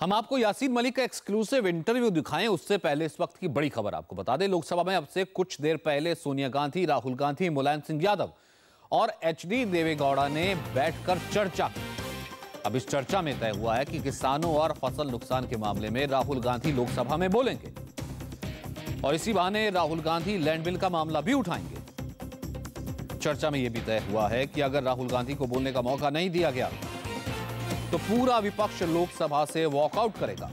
हम आपको यासीन मलिक का एक्सक्लूसिव इंटरव्यू दिखाएं उससे पहले इस वक्त की बड़ी खबर आपको बता दें लोकसभा में अब से कुछ देर पहले सोनिया गांधी राहुल गांधी मुलायम सिंह यादव और एच डी देवेगौड़ा ने बैठकर चर्चा की अब इस चर्चा में तय हुआ है कि किसानों और फसल नुकसान के मामले में राहुल गांधी लोकसभा में बोलेंगे और इसी बहाने राहुल गांधी लैंड बिल का मामला भी उठाएंगे चर्चा में यह भी तय हुआ है कि अगर राहुल गांधी को बोलने का मौका नहीं दिया गया तो पूरा विपक्ष लोकसभा से वॉकआउट करेगा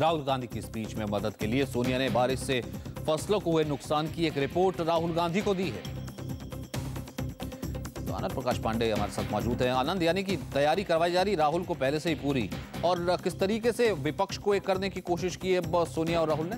राहुल गांधी की स्पीच में मदद के लिए सोनिया ने बारिश से फसलों को हुए नुकसान की एक रिपोर्ट राहुल गांधी को दी है तो आनंद प्रकाश पांडे हमारे साथ मौजूद हैं आनंद यानी कि तैयारी करवाई जा रही राहुल को पहले से ही पूरी और किस तरीके से विपक्ष को एक करने की कोशिश की है सोनिया और राहुल ने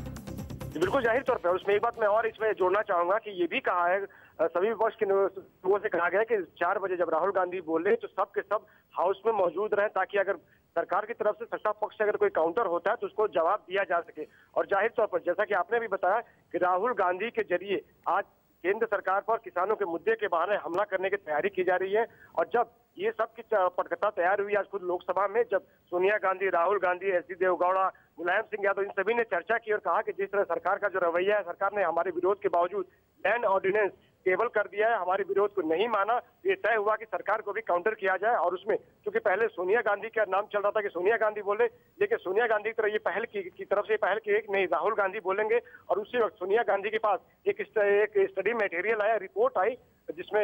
बिल्कुल जाहिर तौर पर उसमें एक बात मैं और इसमें जोड़ना चाहूंगा कि ये भी कहा है सभी विपक्ष के लोगों से कहा गया कि चार बजे जब राहुल गांधी बोल रहे हैं तो सब के सब हाउस में मौजूद रहे ताकि अगर सरकार की तरफ से सत्ता पक्ष से अगर कोई काउंटर होता है तो उसको जवाब दिया जा सके और जाहिर तौर पर जैसा कि आपने भी बताया कि राहुल गांधी के जरिए आज केंद्र सरकार पर किसानों के मुद्दे के बहाने हमला करने की तैयारी की जा रही है और जब ये सब की पटकथा तैयार हुई आज खुद लोकसभा में जब सोनिया गांधी राहुल गांधी एस डी देवगौड़ा मुलायम सिंह यादव इन सभी ने चर्चा की और कहा कि जिस तरह सरकार का जो रवैया है सरकार ने हमारे विरोध के बावजूद लैंड ऑर्डिनेंस टेबल कर दिया है हमारे विरोध को नहीं माना ये तय हुआ कि सरकार को भी काउंटर किया जाए और उसमें क्योंकि पहले सोनिया गांधी का नाम चल रहा था कि सोनिया गांधी बोले लेकिन सोनिया गांधी की तरह ये पहल की, की तरफ से पहल की नहीं राहुल गांधी बोलेंगे और उसी वक्त सोनिया गांधी के पास एक एक स्टडी मटेरियल आया रिपोर्ट आई जिसमें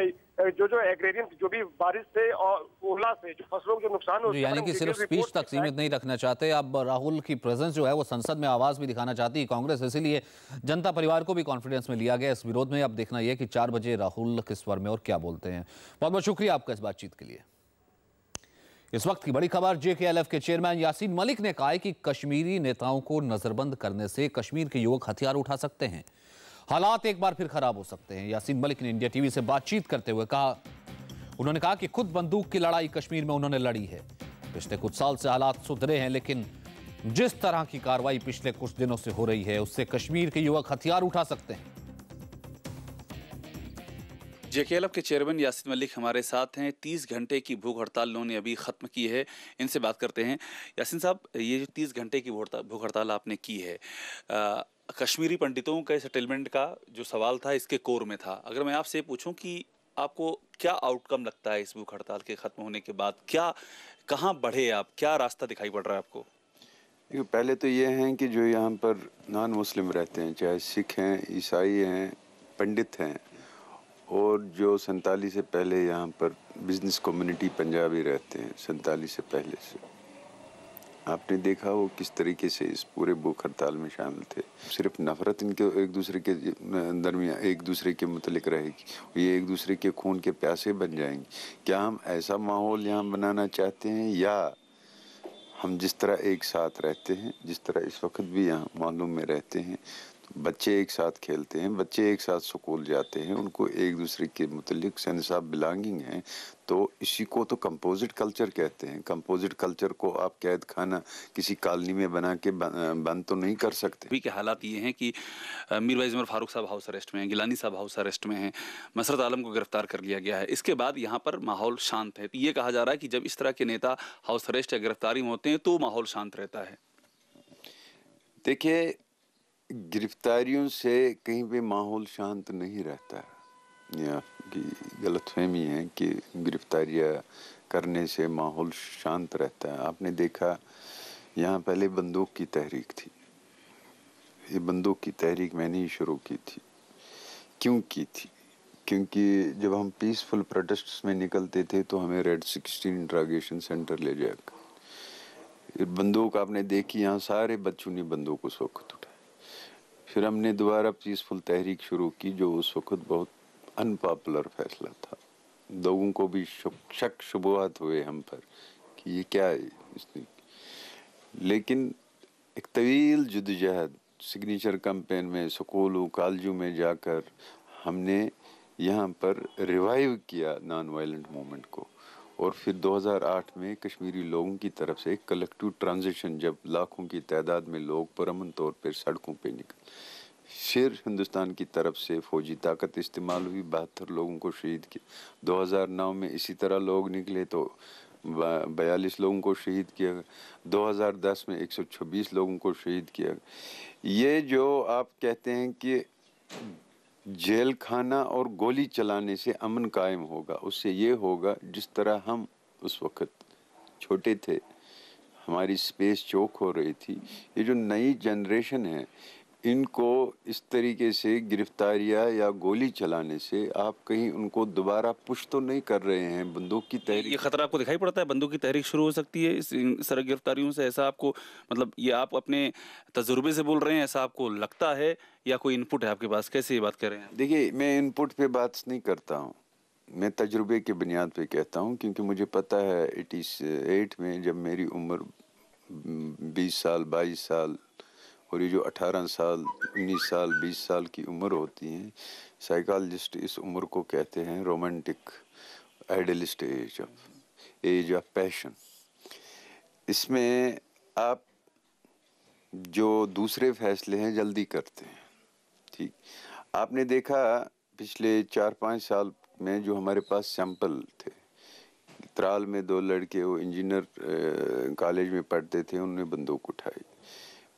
जो जो एग्रेरियन जो भी बारिश से और ओला से जो फसलों के नुकसान हो यानी कि सिर्फ स्पीच तक सीमित नहीं रखना चाहते अब राहुल की प्रेजेंस जो है वो संसद में आवाज भी दिखाना चाहती है कांग्रेस इसीलिए जनता परिवार को भी कॉन्फिडेंस में लिया गया इस विरोध में अब देखना यह कि चार बजे राहुल किस स्वर में और क्या बोलते हैं बहुत बहुत शुक्रिया आपका इस बातचीत के लिए इस वक्त की बड़ी खबर जेके एल के चेयरमैन यासीन मलिक ने कहा है कि कश्मीरी नेताओं को नजरबंद करने से कश्मीर के युवक हथियार उठा सकते हैं हालात एक बार फिर खराब हो सकते हैं यासीन मलिक ने इंडिया टीवी से बातचीत करते हुए कहा उन्होंने कहा कि खुद बंदूक की लड़ाई कश्मीर में उन्होंने लड़ी है पिछले कुछ साल से हालात सुधरे हैं लेकिन जिस तरह की कार्रवाई पिछले कुछ दिनों से हो रही है उससे कश्मीर के युवक हथियार उठा सकते हैं जेकेएलएफ के चेयरमैन यासिन मलिक हमारे साथ हैं तीस घंटे की भूख हड़ताल उन्होंने अभी ख़त्म की है इनसे बात करते हैं यासिन साहब ये जो तीस घंटे की भूख हड़ताल आपने की है आ, कश्मीरी पंडितों के सेटलमेंट का जो सवाल था इसके कोर में था अगर मैं आपसे पूछूं कि आपको क्या आउटकम लगता है इस भूख हड़ताल के ख़त्म होने के बाद क्या कहाँ बढ़े आप क्या रास्ता दिखाई पड़ रहा है आपको देखिए पहले तो ये हैं कि जो यहाँ पर नॉन मुस्लिम रहते हैं चाहे सिख हैं ईसाई हैं पंडित हैं और जो सैतालीस से पहले यहाँ पर बिजनेस कम्युनिटी पंजाबी रहते हैं सैतालीस से पहले से आपने देखा वो किस तरीके से इस पूरे भूख हड़ताल में शामिल थे सिर्फ नफरत इनके एक दूसरे के दरमिया एक दूसरे के मुतलिक रहेगी ये एक दूसरे के खून के प्यासे बन जाएंगे क्या हम ऐसा माहौल यहाँ बनाना चाहते हैं या हम जिस तरह एक साथ रहते हैं जिस तरह इस वक्त भी यहाँ मालूम में रहते हैं बच्चे एक साथ खेलते हैं बच्चे एक साथ स्कूल जाते हैं उनको एक दूसरे के मतलब सेंस ऑफ बिलोंगिंग है तो इसी को तो कंपोजिट कल्चर कहते हैं कंपोजिट कल्चर को आप कैद खाना किसी कॉलोनी में बना के बंद तो नहीं कर सकते अभी के हालात ये हैं कि मीर वाइज उमर फारूक साहब हाउस अरेस्ट में हैं गिलानी साहब हाउस अरेस्ट में हैं मसरत आलम को गिरफ्तार कर लिया गया है इसके बाद यहाँ पर माहौल शांत है तो ये कहा जा रहा है कि जब इस तरह के नेता हाउस अरेस्ट या गिरफ्तारी में होते हैं तो माहौल शांत रहता है देखिए गिरफ्तारियों से कहीं पे माहौल शांत नहीं रहता या गलत गलतफहमी है कि गिरफ्तारियाँ करने से माहौल शांत रहता है आपने देखा यहाँ पहले बंदूक की तहरीक थी ये बंदूक की तहरीक मैंने ही शुरू की थी क्यों की थी क्योंकि जब हम पीसफुल प्रोटेस्ट्स में निकलते थे तो हमें रेड सिक्सटीन इंट्रागेशन सेंटर ले जाकर बंदूक आपने देखी यहाँ सारे बच्चों ने बंदूक उस वक्त उठा फिर हमने दोबारा पीसफुल तहरीक शुरू की जो उस वक्त बहुत अनपॉपुलर फैसला था लोगों को भी शक शुबात हुए हम पर कि ये क्या है इसने लेकिन एक तवील जदजहद सिग्नेचर कैंपेन में स्कूलों कॉलेजों में जाकर हमने यहाँ पर रिवाइव किया नॉन वायलेंट मूवमेंट को और फिर 2008 में कश्मीरी लोगों की तरफ से कलेक्टिव ट्रांजिशन जब लाखों की तादाद में लोग परमन तौर पर सड़कों पर निकल फिर हिंदुस्तान की तरफ से फौजी ताकत इस्तेमाल हुई बहत्तर लोगों को शहीद किया 2009 में इसी तरह लोग निकले तो बयालीस लोगों को शहीद किया 2010 में 126 लोगों को शहीद किया ये जो आप कहते हैं कि जेल खाना और गोली चलाने से अमन कायम होगा उससे ये होगा जिस तरह हम उस वक्त छोटे थे हमारी स्पेस चौक हो रही थी ये जो नई जनरेशन है इनको इस तरीके से गिरफ्तारियाँ या गोली चलाने से आप कहीं उनको दोबारा पुश तो नहीं कर रहे हैं बंदूक की तहरीक ये खतरा आपको दिखाई पड़ता है बंदूक की तहरीक शुरू हो सकती है इस सड़क गिरफ्तारियों से ऐसा आपको मतलब ये आप अपने तजुर्बे से बोल रहे हैं ऐसा आपको लगता है या कोई इनपुट है आपके पास कैसे ये बात कर रहे हैं देखिए मैं इनपुट पर बात नहीं करता हूँ मैं तजुर्बे की बुनियाद पर कहता हूँ क्योंकि मुझे पता है एटी एट में जब मेरी उम्र बीस साल बाईस साल और ये जो 18 साल 19 साल 20 साल की उम्र होती हैं साइकोलॉजिस्ट इस उम्र को कहते हैं romantic idealist age of age of passion इसमें आप जो दूसरे फैसले हैं जल्दी करते हैं ठीक आपने देखा पिछले चार पाँच साल में जो हमारे पास सैंपल थे त्राल में दो लड़के वो इंजीनियर कॉलेज में पढ़ते थे उन्होंने बंदूक उठाई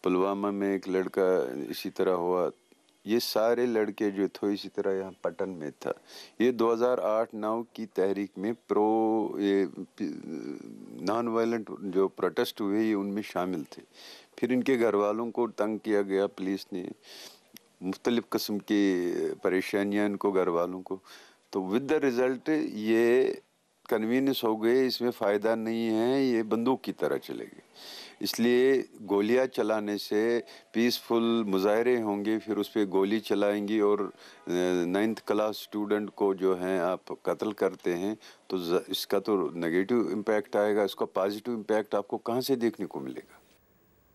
पुलवामा में एक लड़का इसी तरह हुआ ये सारे लड़के जो थे इसी तरह यहाँ पटन में था ये 2008-9 की तहरीक में प्रो ये नॉन वायलेंट जो प्रोटेस्ट हुए ये उनमें शामिल थे फिर इनके घर वालों को तंग किया गया पुलिस ने मुख्तलिफ़ कस्म की परेशानियाँ इनको घर वालों को तो विद द रिज़ल्ट ये कन्वीनियंस हो गए इसमें फ़ायदा नहीं है ये बंदूक की तरह चले गए इसलिए गोलियां चलाने से पीसफुल मुजाहरे होंगे फिर उस पर गोली चलाएंगी और नाइन्थ क्लास स्टूडेंट को जो है आप कत्ल करते हैं तो इसका तो नेगेटिव इम्पैक्ट आएगा इसका पॉजिटिव इम्पैक्ट आपको कहाँ से देखने को मिलेगा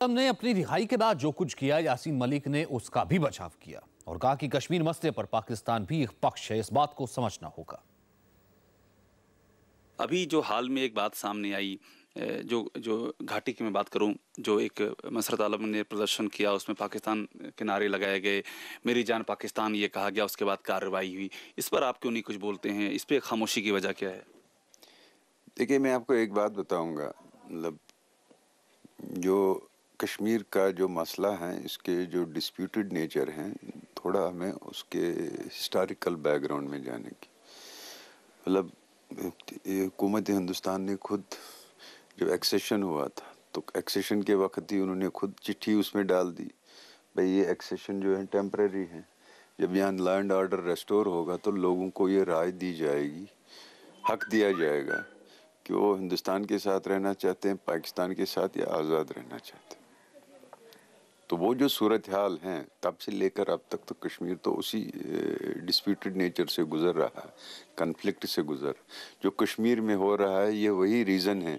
ने अपनी रिहाई के बाद जो कुछ किया यासीन मलिक ने उसका भी बचाव किया और कहा कि कश्मीर मसले पर पाकिस्तान भी एक पक्ष है इस बात को समझना होगा अभी जो हाल में एक बात सामने आई जो जो घाटी की मैं बात करूं जो एक मसरत आलम ने प्रदर्शन किया उसमें पाकिस्तान के नारे लगाए गए मेरी जान पाकिस्तान ये कहा गया उसके बाद कार्रवाई हुई इस पर आप क्यों नहीं कुछ बोलते हैं इस पर खामोशी की वजह क्या है देखिए मैं आपको एक बात बताऊंगा मतलब जो कश्मीर का जो मसला है इसके जो डिस्प्यूटेड नेचर हैं थोड़ा हमें उसके हिस्टोरिकल बैकग्राउंड में जाने की मतलब हुकूमत हिंदुस्तान ने खुद जब एक्सेशन हुआ था तो एक्सेशन के वक्त ही उन्होंने खुद चिट्ठी उसमें डाल दी भाई ये एक्सेशन जो है टेम्प्रेरी है जब यहाँ लैंड ऑर्डर रेस्टोर होगा तो लोगों को ये राय दी जाएगी हक दिया जाएगा कि वो हिंदुस्तान के साथ रहना चाहते हैं पाकिस्तान के साथ या आज़ाद रहना चाहते हैं तो वो जो सूरत हाल हैं तब से लेकर अब तक तो कश्मीर तो उसी डिस्प्यूटेड नेचर से गुज़र रहा है कन्फ्लिक्ट से गुज़र जो कश्मीर में हो रहा है ये वही रीज़न है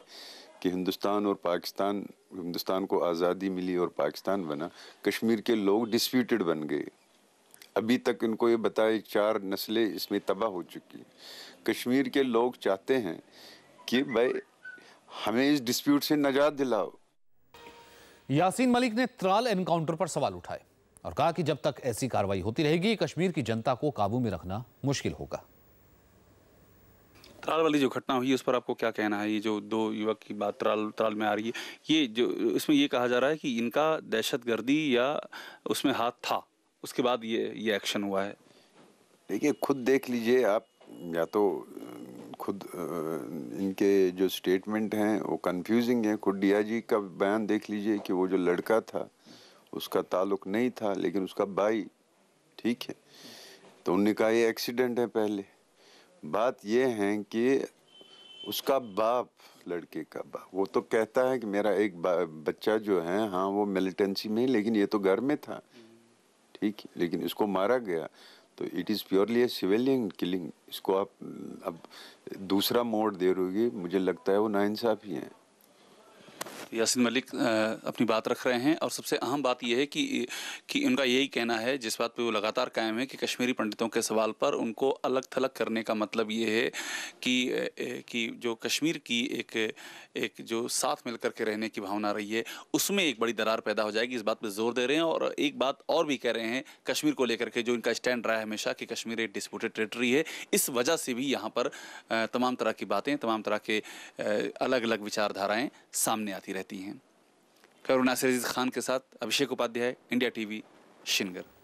कि हिंदुस्तान और पाकिस्तान हिंदुस्तान को आज़ादी मिली और पाकिस्तान बना कश्मीर के लोग डिस्प्यूटेड बन गए अभी तक इनको ये बताए चार नस्लें इसमें तबाह हो चुकी कश्मीर के लोग चाहते हैं कि भाई हमें इस डिस्प्यूट से नजात दिलाओ यासीन मलिक ने त्राल एनकाउंटर पर सवाल उठाए और कहा कि जब तक ऐसी कार्रवाई होती रहेगी कश्मीर की जनता को काबू में रखना मुश्किल होगा त्राल वाली जो घटना हुई उस पर आपको क्या कहना है ये जो दो युवक की बात त्राल त्राल में आ रही है ये जो इसमें ये कहा जा रहा है कि इनका दहशतगर्दी या उसमें हाथ था उसके बाद ये ये एक्शन हुआ है देखिए खुद देख लीजिए आप या तो खुद इनके जो स्टेटमेंट हैं वो कंफ्यूजिंग है खुद डीआईजी का बयान देख लीजिए कि वो जो लड़का था उसका ताल्लुक नहीं था लेकिन उसका भाई ठीक है तो उनने कहा ये एक्सीडेंट है पहले बात यह है कि उसका बाप लड़के का बाप वो तो कहता है कि मेरा एक बच्चा जो है हाँ वो मिलिटेंसी में लेकिन ये तो घर में था ठीक लेकिन इसको मारा गया तो it is purely a civilian killing इसको आप अब दूसरा मोड़ दे रही मुझे लगता है वो नाइंसाफ़ी हैं यासिन मलिक अपनी बात रख रहे हैं और सबसे अहम बात यह है कि कि उनका यही कहना है जिस बात पे वो लगातार कायम है कि कश्मीरी पंडितों के सवाल पर उनको अलग थलग करने का मतलब ये है कि कि जो कश्मीर की एक एक जो साथ मिलकर के रहने की भावना रही है उसमें एक बड़ी दरार पैदा हो जाएगी इस बात पर जोर दे रहे हैं और एक बात और भी कह रहे हैं कश्मीर को लेकर के जो इनका स्टैंड रहा है हमेशा कि कश्मीर एक डिस्प्यूटेड टेरेटरी है इस वजह से भी यहाँ पर तमाम तरह की बातें तमाम तरह के अलग अलग विचारधाराएँ सामने आती रही रहती हैं करुणा सरीज खान के साथ अभिषेक उपाध्याय इंडिया टीवी शिनगर